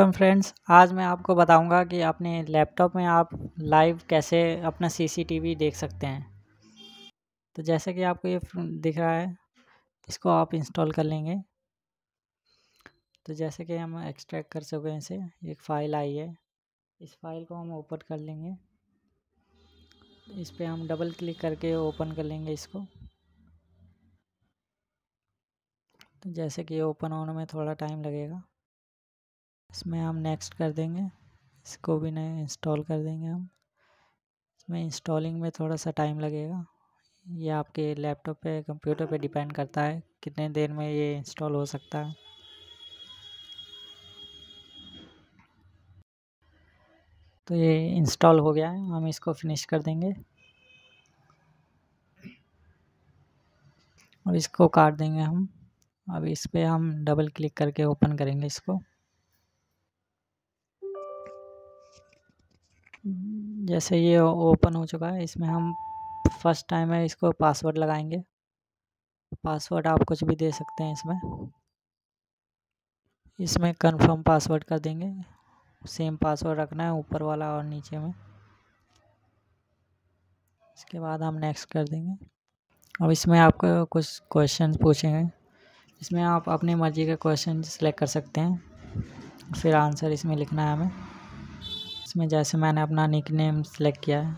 welcome friends आज मैं आपको बताऊंगा कि अपने लैपटॉप में आप लाइव कैसे अपना सीसीटीवी देख सकते हैं तो जैसे कि आपको ये दिख रहा है इसको आप इंस्टॉल कर लेंगे तो जैसे कि हम एक्सट्रैक्ट कर सकें इसे एक फ़ाइल आई है इस फाइल को हम ओपन कर लेंगे इस पर हम डबल क्लिक करके ओपन कर लेंगे इसको तो जैसे कि ओपन होने में थोड़ा टाइम लगेगा इसमें हम नेक्स्ट कर देंगे इसको भी नए इंस्टॉल कर देंगे हम इसमें इंस्टॉलिंग में थोड़ा सा टाइम लगेगा ये आपके लैपटॉप पे कंप्यूटर पे डिपेंड करता है कितने देर में ये इंस्टॉल हो सकता है तो ये इंस्टॉल हो गया है हम इसको फिनिश कर देंगे और इसको काट देंगे हम अब इस पर हम डबल क्लिक करके ओपन करेंगे इसको जैसे ये ओपन हो चुका है इसमें हम फर्स्ट टाइम है इसको पासवर्ड लगाएंगे पासवर्ड आप कुछ भी दे सकते हैं इसमें इसमें कंफर्म पासवर्ड कर देंगे सेम पासवर्ड रखना है ऊपर वाला और नीचे में इसके बाद हम नेक्स्ट कर देंगे अब इसमें आपको कुछ क्वेश्चन पूछेंगे इसमें आप अपनी मर्ज़ी का क्वेश्चन सेलेक्ट कर सकते हैं फिर आंसर इसमें लिखना है हमें इसमें जैसे मैंने अपना निक नेम सेलेक्ट किया है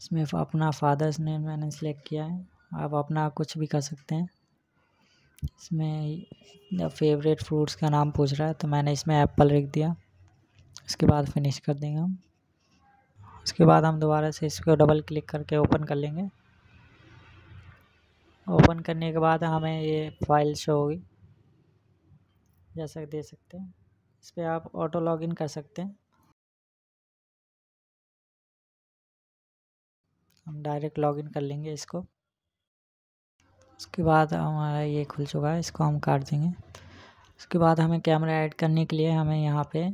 इसमें अपना फादर्स नेम मैंने सेलेक्ट किया है आप अपना कुछ भी कर सकते हैं इसमें फेवरेट फ्रूट्स का नाम पूछ रहा है तो मैंने इसमें एप्पल लिख दिया उसके बाद फिनिश कर देंगे हम उसके बाद हम दोबारा से इसको डबल क्लिक करके ओपन कर लेंगे ओपन करने के बाद हमें ये फाइल शो होगी जैसा देख सकते हैं इस पर आप ऑटो लॉगिन कर सकते हैं हम डायरेक्ट लॉगिन कर लेंगे इसको उसके बाद हमारा ये खुल चुका है इसको हम काट देंगे उसके बाद हमें कैमरा ऐड करने के लिए हमें यहाँ पे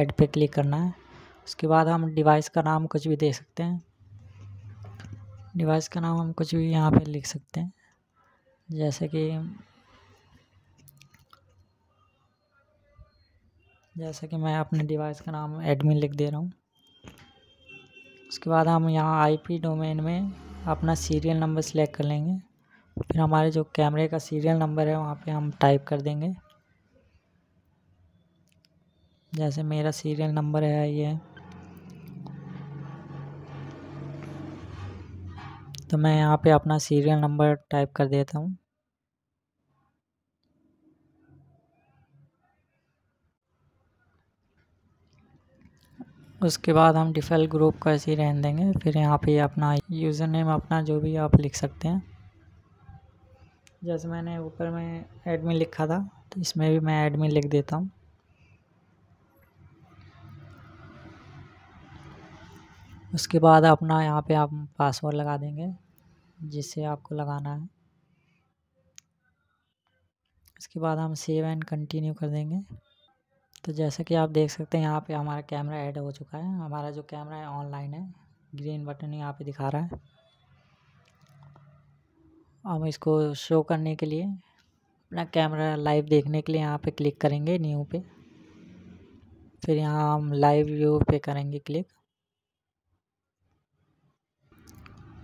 ऐड पे क्लिक करना है उसके बाद हम डिवाइस का नाम कुछ भी दे सकते हैं डिवाइस का नाम हम कुछ भी यहाँ पे लिख सकते हैं जैसे कि जैसा कि मैं अपने डिवाइस का नाम एडमिन लिख दे रहा हूँ उसके बाद हम यहाँ आईपी डोमेन में अपना सीरियल नंबर सिलेक्ट कर लेंगे फिर हमारे जो कैमरे का सीरियल नंबर है वहाँ पे हम टाइप कर देंगे जैसे मेरा सीरियल नंबर है ये तो मैं यहाँ पे अपना सीरियल नंबर टाइप कर देता हूँ उसके बाद हम डिफ़ेल ग्रुप को ऐसे ही रहन देंगे फिर यहाँ पे अपना यूज़र नेम अपना जो भी आप लिख सकते हैं जैसे मैंने ऊपर में एडमिन लिखा था तो इसमें भी मैं एडमिन लिख देता हूँ उसके बाद अपना यहाँ पे आप पासवर्ड लगा देंगे जिसे आपको लगाना है उसके बाद हम सेव एंड कंटिन्यू कर देंगे तो जैसा कि आप देख सकते हैं यहाँ पे हमारा कैमरा ऐड हो चुका है हमारा जो कैमरा है ऑनलाइन है ग्रीन बटन यहाँ पे दिखा रहा है हम इसको शो करने के लिए अपना कैमरा लाइव देखने के लिए यहाँ पे क्लिक करेंगे न्यू पे फिर यहाँ हम लाइव व्यू पे करेंगे क्लिक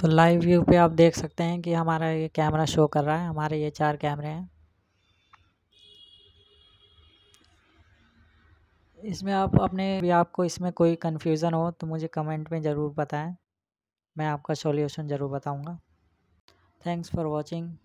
तो लाइव व्यू पे आप देख सकते हैं कि हमारा ये कैमरा शो कर रहा है हमारे ये चार कैमरे हैं इसमें आप अपने भी आपको इसमें कोई कन्फ्यूज़न हो तो मुझे कमेंट में ज़रूर बताएं मैं आपका सॉल्यूशन ज़रूर बताऊंगा थैंक्स फॉर वाचिंग